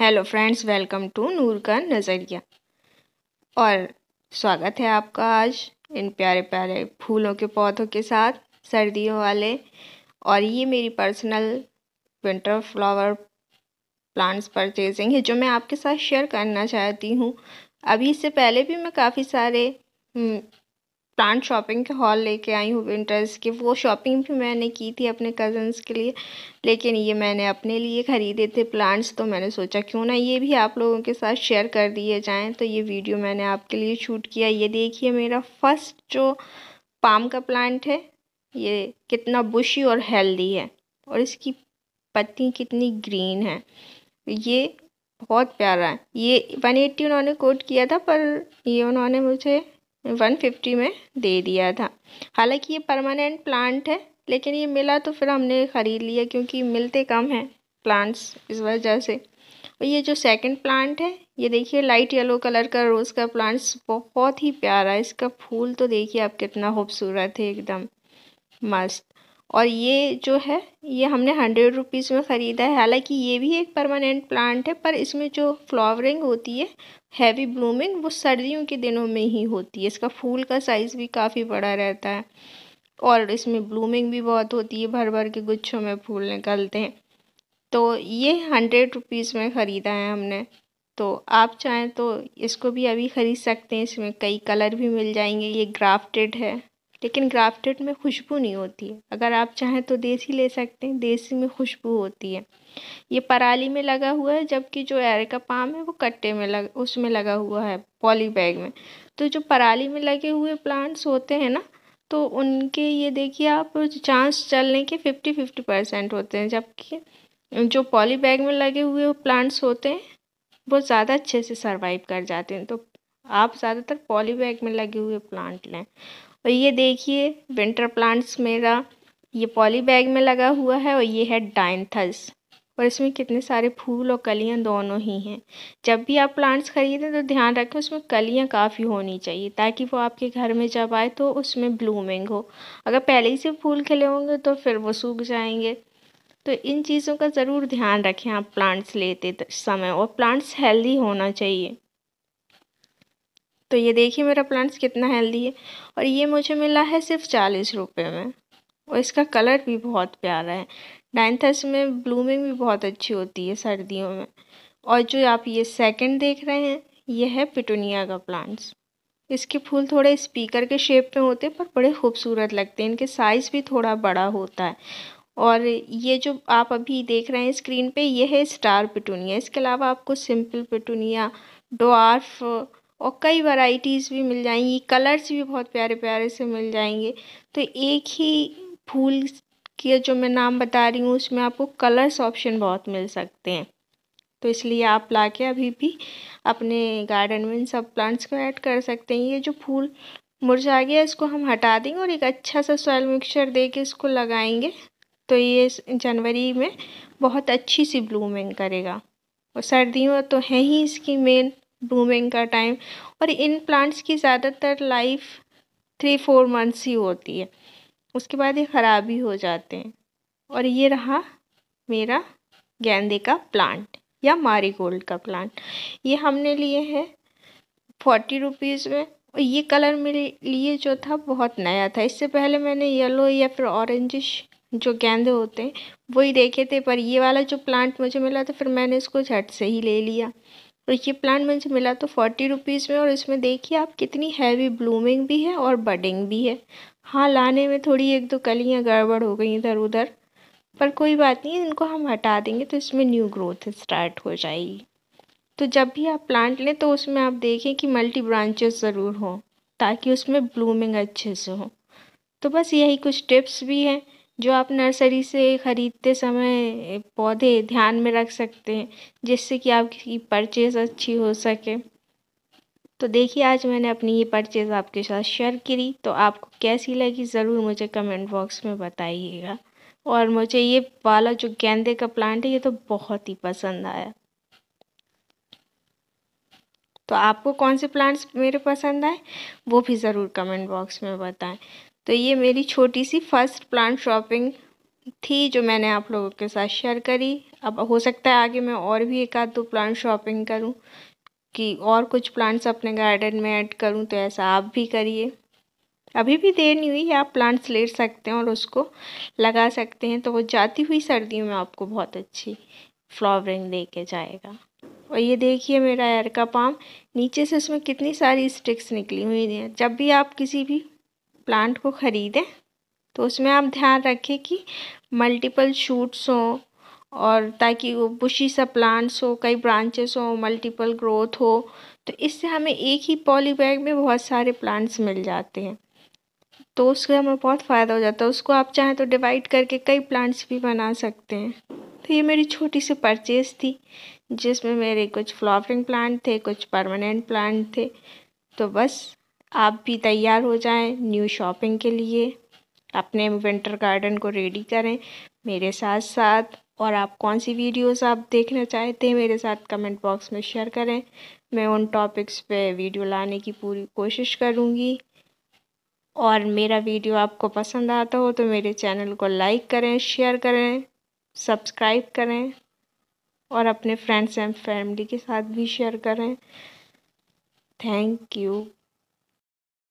hello friends welcome to Noor का नज़रिया और स्वागत है आपका आज इन प्यारे प्यारे फूलों के पौधों के साथ सर्दियों वाले और ये मेरी personal winter flower plants purchasing है जो मैं आपके साथ शेयर करना चाहती हूँ अभी इससे पहले भी मैं काफ़ी सारे हम्म, प्लांट शॉपिंग के हॉल लेके आई हूँ विंटर्स के वो शॉपिंग भी मैंने की थी अपने कज़न्स के लिए लेकिन ये मैंने अपने लिए ख़रीदे थे प्लांट्स तो मैंने सोचा क्यों ना ये भी आप लोगों के साथ शेयर कर दिए जाएँ तो ये वीडियो मैंने आपके लिए शूट किया ये देखिए मेरा फर्स्ट जो पाम का प्लांट है ये कितना बुशी और हेल्दी है और इसकी पत्ती कितनी ग्रीन है ये बहुत प्यारा है ये वन एट्टी उन्होंने कोट किया था पर ये उन्होंने मुझे वन फिफ्टी में दे दिया था हालांकि ये परमानेंट प्लांट है लेकिन ये मिला तो फिर हमने ख़रीद लिया क्योंकि मिलते कम हैं प्लांट्स इस वजह से और ये जो सेकंड प्लांट है ये देखिए लाइट येलो कलर का रोज़ का प्लांट्स बहुत ही प्यारा है इसका फूल तो देखिए आप कितना खूबसूरत है एकदम मस्त और ये जो है ये हमने हंड्रेड रुपीज़ में ख़रीदा है हालांकि ये भी एक परमानेंट प्लांट है पर इसमें जो फ्लावरिंग होती है हैवी ब्लूमिंग वो सर्दियों के दिनों में ही होती है इसका फूल का साइज़ भी काफ़ी बड़ा रहता है और इसमें ब्लूमिंग भी बहुत होती है भर भर के गुच्छों में फूल निकलते हैं तो ये हंड्रेड रुपीज़ में ख़रीदा है हमने तो आप चाहें तो इसको भी अभी ख़रीद सकते हैं इसमें कई कलर भी मिल जाएंगे ये ग्राफ्टेड है लेकिन ग्राफ्टेड में खुशबू नहीं होती है अगर आप चाहें तो देसी ले सकते हैं देसी में खुशबू होती है ये पराली में लगा हुआ है जबकि जो एर का पाम है वो कट्टे में लग उसमें लगा हुआ है पॉली बैग में तो जो पराली में लगे हुए प्लांट्स होते हैं ना तो उनके ये देखिए आप चांस चलने के फिफ्टी फिफ्टी परसेंट होते हैं जबकि जो पॉली बैग में लगे हुए प्लांट्स होते हैं वो ज़्यादा अच्छे से सरवाइव कर जाते हैं तो आप ज़्यादातर पॉली बैग में लगे हुए प्लांट लें और ये देखिए विंटर प्लांट्स मेरा ये पॉली बैग में लगा हुआ है और ये है डाइंथस और इसमें कितने सारे फूल और कलियां दोनों ही हैं जब भी आप प्लांट्स खरीदें तो ध्यान रखें उसमें कलियां काफ़ी होनी चाहिए ताकि वो आपके घर में जब आए तो उसमें ब्लूमिंग हो अगर पहले ही से फूल खिले होंगे तो फिर वो सूख जाएंगे तो इन चीज़ों का ज़रूर ध्यान रखें आप प्लांट्स लेते समय और प्लांट्स हेल्दी होना चाहिए तो ये देखिए मेरा प्लांट्स कितना हेल्दी है और ये मुझे मिला है सिर्फ चालीस रुपये में और इसका कलर भी बहुत प्यारा है डाइंथस में ब्लूमिंग भी बहुत अच्छी होती है सर्दियों में और जो आप ये सेकंड देख रहे हैं ये है पिटूनिया का प्लांट्स इसके फूल थोड़े स्पीकर के शेप में होते हैं पर बड़े खूबसूरत लगते हैं इनके साइज़ भी थोड़ा बड़ा होता है और ये जो आप अभी देख रहे हैं स्क्रीन पे ये है स्टार पिटूनिया इसके अलावा आपको सिंपल पिटूनिया डोआर्फ और कई वैरायटीज़ भी मिल जाएंगी कलर्स भी बहुत प्यारे प्यारे से मिल जाएंगे तो एक ही फूल के जो मैं नाम बता रही हूँ उसमें आपको कलर्स ऑप्शन बहुत मिल सकते हैं तो इसलिए आप ला के अभी भी अपने गार्डन में इन सब प्लांट्स को ऐड कर सकते हैं ये जो फूल मुरझा गया इसको हम हटा देंगे और एक अच्छा सा सॉयल मिक्सचर दे के इसको लगाएंगे तो ये जनवरी में बहुत अच्छी सी ब्लूमिंग करेगा और सर्दियों तो हैं ही इसकी मेन ब्लूमिंग का टाइम और इन प्लांट्स की ज़्यादातर लाइफ थ्री फोर मंथ्स ही होती है उसके बाद ये ख़राब ही हो जाते हैं और ये रहा मेरा गेंदे का प्लांट या मारी गोल्ड का प्लांट ये हमने लिए हैं फोर्टी रुपीज़ में और ये कलर मेरे लिए जो था बहुत नया था इससे पहले मैंने येलो या फिर ऑरेंजिश जो गेंदे होते हैं वही देखे थे पर ये वाला जो प्लांट मुझे मिला था फिर मैंने इसको झट से ही ले लिया और ये प्लांट मुझे मिला तो फोर्टी रुपीज़ में और इसमें देखिए आप कितनी हैवी ब्लूमिंग भी है और बडिंग भी है हाँ लाने में थोड़ी एक दो कलियाँ गड़बड़ हो गई इधर उधर पर कोई बात नहीं इनको हम हटा देंगे तो इसमें न्यू ग्रोथ स्टार्ट हो जाएगी तो जब भी आप प्लांट लें तो उसमें आप देखें कि मल्टी ब्रांचेस ज़रूर हों ताकि उसमें ब्लूमिंग अच्छे से हो तो बस यही कुछ टिप्स भी हैं जो आप नर्सरी से खरीदते समय पौधे ध्यान में रख सकते हैं जिससे कि आपकी परचेज़ अच्छी हो सके तो देखिए आज मैंने अपनी ये परचेज़ आपके साथ शेयर करी तो आपको कैसी लगी ज़रूर मुझे कमेंट बॉक्स में बताइएगा और मुझे ये वाला जो गेंदे का प्लांट है ये तो बहुत ही पसंद आया तो आपको कौन से प्लांट्स मेरे पसंद आए वो भी ज़रूर कमेंट बॉक्स में बताएं तो ये मेरी छोटी सी फर्स्ट प्लांट शॉपिंग थी जो मैंने आप लोगों के साथ शेयर करी अब हो सकता है आगे मैं और भी एक आध दो प्लांट शॉपिंग करूं कि और कुछ प्लांट्स अपने गार्डन में ऐड करूं तो ऐसा आप भी करिए अभी भी देर नहीं हुई आप प्लांट्स ले सकते हैं और उसको लगा सकते हैं तो वो जाती हुई सर्दियों में आपको बहुत अच्छी फ्लावरिंग दे के जाएगा और ये देखिए मेरा एयर का पाम नीचे से उसमें कितनी सारी स्टिक्स निकली हुई हैं जब भी आप किसी भी प्लांट को ख़रीदें तो उसमें आप ध्यान रखें कि मल्टीपल शूट्स हों और ताकि वो बुशी सा प्लांट्स हो कई ब्रांचेस हो मल्टीपल ग्रोथ हो तो इससे हमें एक ही पॉली बैग में बहुत सारे प्लांट्स मिल जाते हैं तो उसका हमें बहुत फ़ायदा हो जाता है उसको आप चाहें तो डिवाइड करके कई प्लांट्स भी बना सकते हैं तो ये मेरी छोटी सी परचेज़ थी जिसमें मेरे कुछ फ्लावरिंग प्लांट थे कुछ परमानेंट प्लांट थे तो बस आप भी तैयार हो जाएं न्यू शॉपिंग के लिए अपने विंटर गार्डन को रेडी करें मेरे साथ साथ और आप कौन सी वीडियोस आप देखना चाहते हैं मेरे साथ कमेंट बॉक्स में शेयर करें मैं उन टॉपिक्स पे वीडियो लाने की पूरी कोशिश करूँगी और मेरा वीडियो आपको पसंद आता हो तो मेरे चैनल को लाइक करें शेयर करें सब्सक्राइब करें और अपने फ्रेंड्स एंड फैमिली के साथ भी शेयर करें थैंक यू